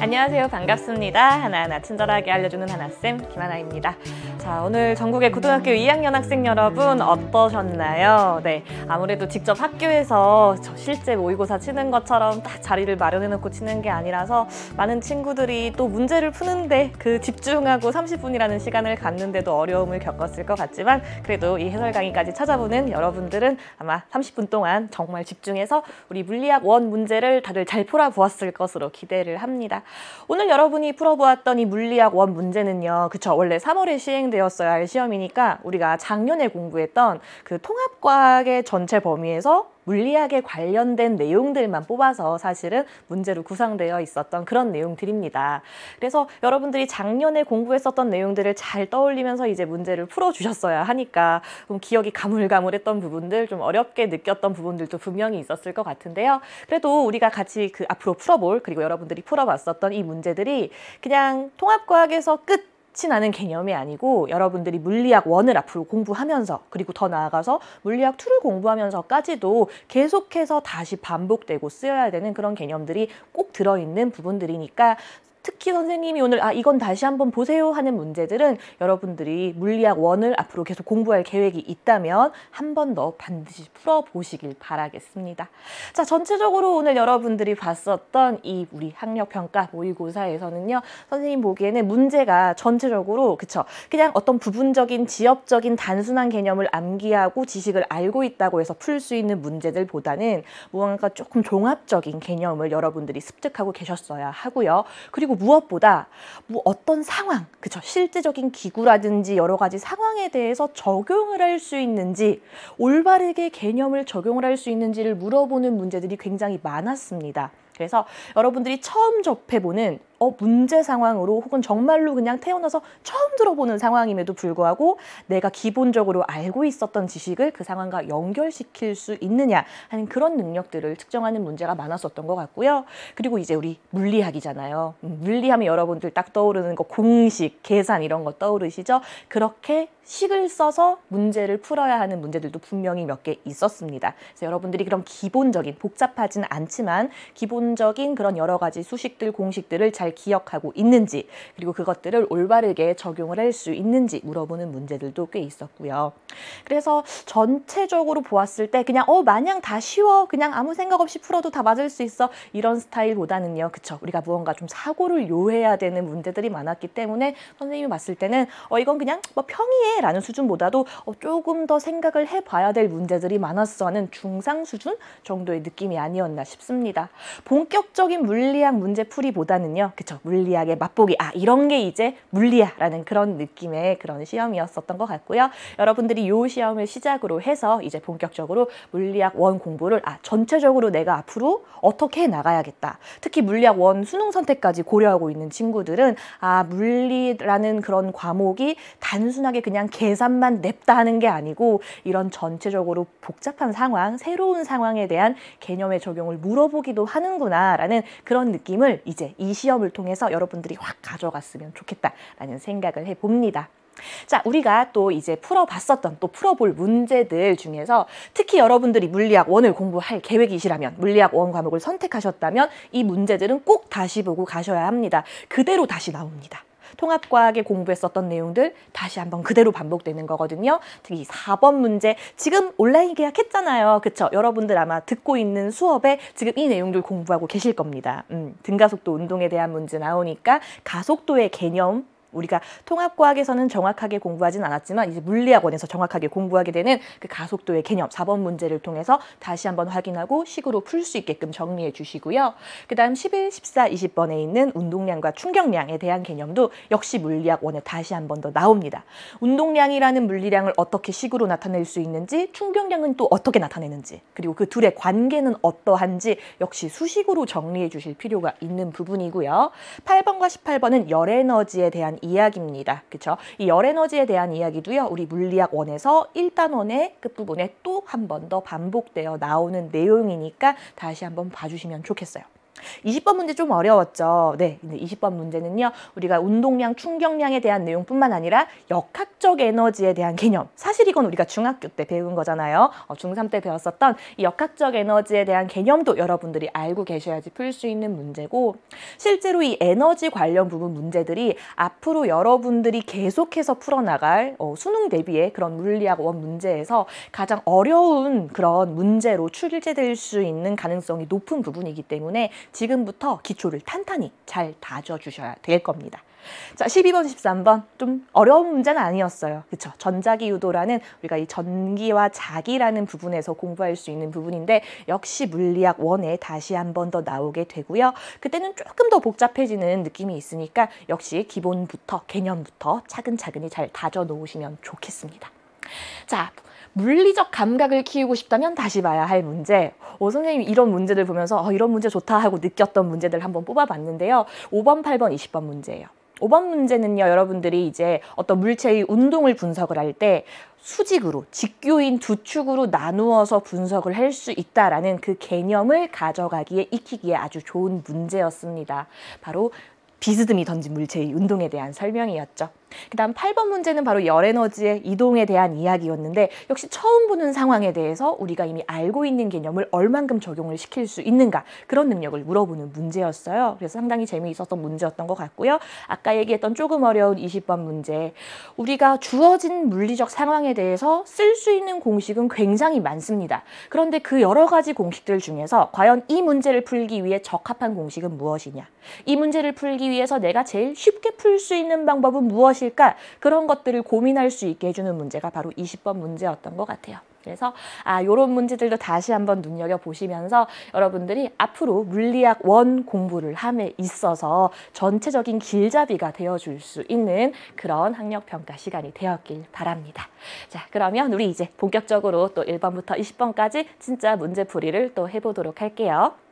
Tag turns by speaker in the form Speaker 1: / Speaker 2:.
Speaker 1: 안녕하세요. 반갑습니다. 하나하나 친절하게 알려주는 하나쌤 김하나입니다. 자, 오늘 전국의 고등학교 2학년 학생 여러분 어떠셨나요? 네, 아무래도 직접 학교에서 실제 모의고사 치는 것처럼 딱 자리를 마련해놓고 치는 게 아니라서 많은 친구들이 또 문제를 푸는데 그 집중하고 30분이라는 시간을 갖는데도 어려움을 겪었을 것 같지만 그래도 이 해설 강의까지 찾아보는 여러분들은 아마 30분 동안 정말 집중해서 우리 물리학 원 문제를 다들 잘 풀어보았을 것으로 기대를 합니다. 오늘 여러분이 풀어보았던 이 물리학 원 문제는요. 그쵸. 원래 3월에 시행되었어야 할 시험이니까 우리가 작년에 공부했던 그 통합과학의 전체 범위에서 물리학에 관련된 내용들만 뽑아서 사실은 문제로 구성되어 있었던 그런 내용들입니다. 그래서 여러분들이 작년에 공부했었던 내용들을 잘 떠올리면서 이제 문제를 풀어주셨어야 하니까 좀 기억이 가물가물했던 부분들 좀 어렵게 느꼈던 부분들도 분명히 있었을 것 같은데요. 그래도 우리가 같이 그 앞으로 풀어볼 그리고 여러분들이 풀어봤었던 이 문제들이 그냥 통합과학에서 끝 치나는 개념이 아니고 여러분들이 물리학 원을 앞으로 공부하면서 그리고 더 나아가서 물리학 투를 공부하면서까지도 계속해서 다시 반복되고 쓰여야 되는 그런 개념들이 꼭 들어있는 부분들이니까 특히 선생님이 오늘 아 이건 다시 한번 보세요 하는 문제들은 여러분들이 물리학 원을 앞으로 계속 공부할 계획이 있다면 한 번 더 반드시 풀어보시길 바라겠습니다. 자 전체적으로 오늘 여러분들이 봤었던 이 우리 학력평가 모의고사에서는요. 선생님 보기에는 문제가 전체적으로 그쵸 그냥 어떤 부분적인 지역적인 단순한 개념을 암기하고 지식을 알고 있다고 해서 풀 수 있는 문제들보다는 무언가 조금 종합적인 개념을 여러분들이 습득하고 계셨어야 하고요. 그리고 무엇보다 뭐 어떤 상황, 그쵸 실제적인 기구라든지 여러 가지 상황에 대해서 적용을 할 수 있는지 올바르게 개념을 적용을 할 수 있는지를 물어보는 문제들이 굉장히 많았습니다. 그래서 여러분들이 처음 접해보는 어, 문제 상황으로 혹은 정말로 그냥 태어나서 처음 들어보는 상황임에도 불구하고 내가 기본적으로 알고 있었던 지식을 그 상황과 연결시킬 수 있느냐 하는 그런 능력들을 측정하는 문제가 많았었던 것 같고요. 그리고 이제 우리 물리학이잖아요. 음, 물리하면 여러분들 딱 떠오르는 거 공식, 계산 이런 거 떠오르시죠? 그렇게 식을 써서 문제를 풀어야 하는 문제들도 분명히 몇 개 있었습니다. 그래서 여러분들이 그런 기본적인 복잡하진 않지만 기본적인 그런 여러 가지 수식들 공식들을 잘 기억하고 있는지 그리고 그것들을 올바르게 적용을 할 수 있는지 물어보는 문제들도 꽤 있었고요. 그래서 전체적으로 보았을 때 그냥 어 마냥 다 쉬워 그냥 아무 생각 없이 풀어도 다 맞을 수 있어 이런 스타일보다는요. 그쵸 우리가 무언가 좀 사고를 요해야 되는 문제들이 많았기 때문에 선생님이 봤을 때는 어 이건 그냥 뭐 평이해 라는 수준보다도 어, 조금 더 생각을 해봐야 될 문제들이 많았어 하는 중상 수준 정도의 느낌이 아니었나 싶습니다. 본격적인 물리학 문제풀이보다는요. 그쵸 물리학의 맛보기 아 이런 게 이제 물리야라는 그런 느낌의 그런 시험이었었던 것 같고요. 여러분들이 요 시험을 시작으로 해서 이제 본격적으로 물리학 원 공부를 아 전체적으로 내가 앞으로 어떻게 나가야겠다. 특히 물리학 원 수능 선택까지 고려하고 있는 친구들은 아 물리라는 그런 과목이 단순하게 그냥 그냥 계산만 냅다 하는 게 아니고 이런 전체적으로 복잡한 상황, 새로운 상황에 대한 개념의 적용을 물어보기도 하는구나라는 그런 느낌을 이제 이 시험을 통해서 여러분들이 확 가져갔으면 좋겠다라는 생각을 해봅니다. 자, 우리가 또 이제 풀어봤었던 또 풀어볼 문제들 중에서 특히 여러분들이 물리학 원을 공부할 계획이시라면 물리학 원 과목을 선택하셨다면 이 문제들은 꼭 다시 보고 가셔야 합니다. 그대로 다시 나옵니다. 통합과학에 공부했었던 내용들 다시 한번 그대로 반복되는 거거든요. 특히 4번 문제 지금 온라인 계약했잖아요. 그쵸? 여러분들 아마 듣고 있는 수업에 지금 이 내용들 공부하고 계실 겁니다. 음, 등가속도 운동에 대한 문제 나오니까 가속도의 개념 우리가 통합과학에서는 정확하게 공부하진 않았지만 이제 물리학원에서 정확하게 공부하게 되는 그 가속도의 개념 4번 문제를 통해서 다시 한번 확인하고 식으로 풀 수 있게끔 정리해 주시고요. 그 다음 11, 14, 20번에 있는 운동량과 충격량에 대한 개념도 역시 물리학원에 다시 한번 더 나옵니다. 운동량이라는 물리량을 어떻게 식으로 나타낼 수 있는지 충격량은 또 어떻게 나타내는지 그리고 그 둘의 관계는 어떠한지 역시 수식으로 정리해 주실 필요가 있는 부분이고요. 8번과 18번은 열에너지에 대한 이야기입니다. 그렇죠? 이열 에너지에 대한 이야기도요. 우리 물리학 원에서 1단원의 끝부분에 그 또한 번 더 반복되어 나오는 내용이니까 다시 한 번 봐주시면 좋겠어요. 20번 문제 좀 어려웠죠. 네, 근데 20번 문제는요. 우리가 운동량, 충격량에 대한 내용뿐만 아니라 역학적 에너지에 대한 개념. 사실 이건 우리가 중학교 때 배운 거잖아요. 어, 중3 때 배웠었던 이 역학적 에너지에 대한 개념도 여러분들이 알고 계셔야지 풀 수 있는 문제고 실제로 이 에너지 관련 부분 문제들이 앞으로 여러분들이 계속해서 풀어나갈 어, 수능 대비의 그런 물리학 원 문제에서 가장 어려운 그런 문제로 출제될 수 있는 가능성이 높은 부분이기 때문에 지금부터 기초를 탄탄히 잘 다져주셔야 될 겁니다. 자, 12번, 13번 좀 어려운 문제는 아니었어요. 그렇죠? 전자기 유도라는 우리가 이 전기와 자기라는 부분에서 공부할 수 있는 부분인데 역시 물리학 1에 다시 한 번 더 나오게 되고요. 그때는 조금 더 복잡해지는 느낌이 있으니까 역시 기본부터 개념부터 차근차근히 잘 다져 놓으시면 좋겠습니다. 자, 물리적 감각을 키우고 싶다면 다시 봐야 할 문제. 오 선생님 이런 문제들 보면서 어, 이런 문제 좋다 하고 느꼈던 문제들 한번 뽑아봤는데요. 5번, 8번, 20번 문제예요. 5번 문제는요, 여러분들이 이제 어떤 물체의 운동을 분석을 할 때 수직으로, 직교인 두 축으로 나누어서 분석을 할 수 있다라는 그 개념을 가져가기에 익히기에 아주 좋은 문제였습니다. 바로 비스듬히 던진 물체의 운동에 대한 설명이었죠. 그다음 8번 문제는 바로 열에너지의 이동에 대한 이야기였는데 역시 처음 보는 상황에 대해서 우리가 이미 알고 있는 개념을 얼만큼 적용을 시킬 수 있는가 그런 능력을 물어보는 문제였어요. 그래서 상당히 재미있었던 문제였던 것 같고요. 아까 얘기했던 조금 어려운 20번 문제 우리가 주어진 물리적 상황에 대해서 쓸 수 있는 공식은 굉장히 많습니다. 그런데 그 여러 가지 공식들 중에서 과연 이 문제를 풀기 위해 적합한 공식은 무엇이냐 이 문제를 풀기 위해서 내가 제일 쉽게 풀 수 있는 방법은 무엇이냐 것일까? 그런 것들을 고민할 수 있게 해주는 문제가 바로 20번 문제였던 것 같아요. 그래서 아 요런 문제들도 다시 한번 눈여겨 보시면서 여러분들이 앞으로 물리학 원 공부를 함에 있어서 전체적인 길잡이가 되어 줄 수 있는 그런 학력 평가 시간이 되었길 바랍니다. 자, 그러면 우리 이제 본격적으로 또 1번부터 20번까지 진짜 문제 풀이를 또 해 보도록 할게요.